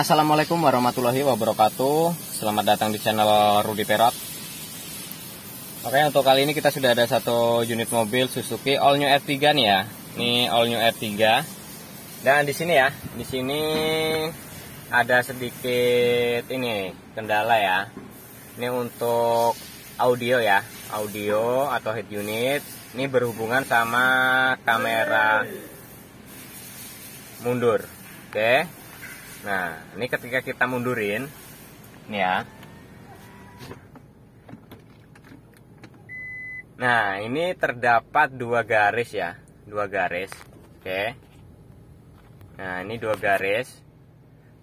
Assalamualaikum warahmatullahi wabarakatuh Selamat datang di channel Rudi Perot. Oke untuk kali ini kita sudah ada satu unit mobil Suzuki All New R3 nih ya Ini All New R3 Dan di sini ya Di sini ada sedikit ini kendala ya Ini untuk audio ya Audio atau head unit Ini berhubungan sama kamera mundur Oke Nah, ini ketika kita mundurin, ya. Nah, ini terdapat dua garis ya, dua garis. Oke. Nah, ini dua garis.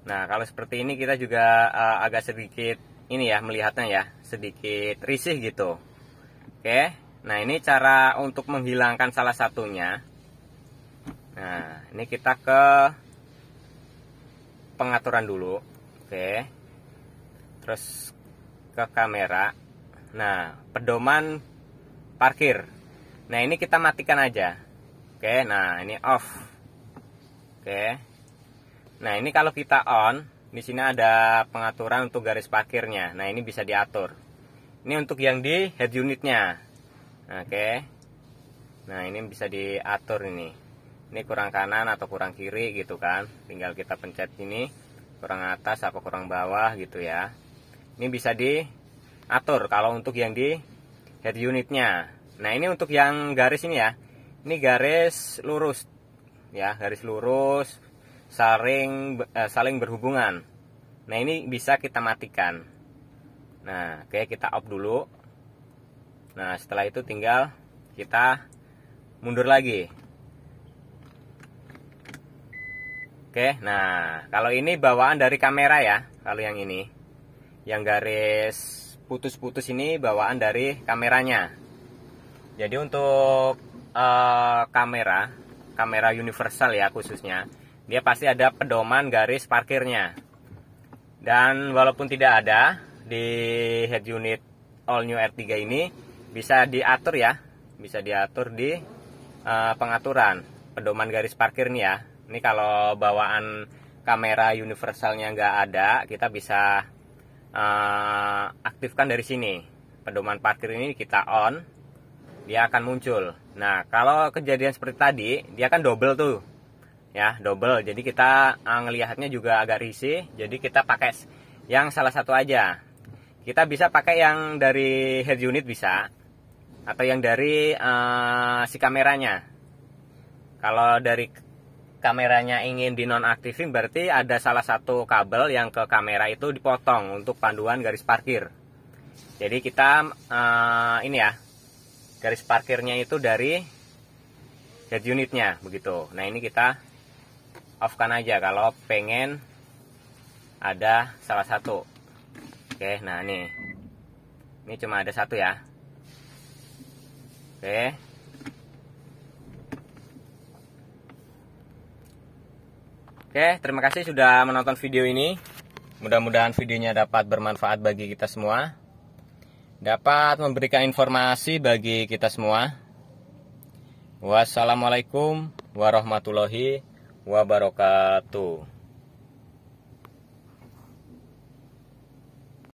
Nah, kalau seperti ini kita juga uh, agak sedikit ini ya melihatnya ya, sedikit risih gitu. Oke. Nah, ini cara untuk menghilangkan salah satunya. Nah, ini kita ke pengaturan dulu oke terus ke kamera nah pedoman parkir nah ini kita matikan aja oke nah ini off oke nah ini kalau kita on di sini ada pengaturan untuk garis parkirnya nah ini bisa diatur ini untuk yang di head unitnya oke nah ini bisa diatur ini ini kurang kanan atau kurang kiri gitu kan tinggal kita pencet ini kurang atas atau kurang bawah gitu ya ini bisa diatur kalau untuk yang di head unitnya nah ini untuk yang garis ini ya ini garis lurus ya garis lurus saling eh, saling berhubungan nah ini bisa kita matikan nah oke kita off dulu nah setelah itu tinggal kita mundur lagi Oke, nah kalau ini bawaan dari kamera ya, kalau yang ini, yang garis putus-putus ini bawaan dari kameranya. Jadi untuk uh, kamera, kamera universal ya khususnya, dia pasti ada pedoman garis parkirnya. Dan walaupun tidak ada di head unit all new R3 ini, bisa diatur ya, bisa diatur di uh, pengaturan pedoman garis parkirnya ya ini kalau bawaan kamera universalnya nggak ada kita bisa uh, aktifkan dari sini pedoman parkir ini kita on dia akan muncul nah kalau kejadian seperti tadi dia kan double tuh ya double jadi kita uh, ngelihatnya juga agak risih jadi kita pakai yang salah satu aja kita bisa pakai yang dari head unit bisa atau yang dari uh, si kameranya kalau dari kameranya ingin dinonaktifin berarti ada salah satu kabel yang ke kamera itu dipotong untuk panduan garis parkir. Jadi kita uh, ini ya garis parkirnya itu dari head unitnya begitu. Nah ini kita offkan aja kalau pengen ada salah satu. Oke, nah ini ini cuma ada satu ya. Oke. Oke, terima kasih sudah menonton video ini. Mudah-mudahan videonya dapat bermanfaat bagi kita semua. Dapat memberikan informasi bagi kita semua. Wassalamualaikum warahmatullahi wabarakatuh.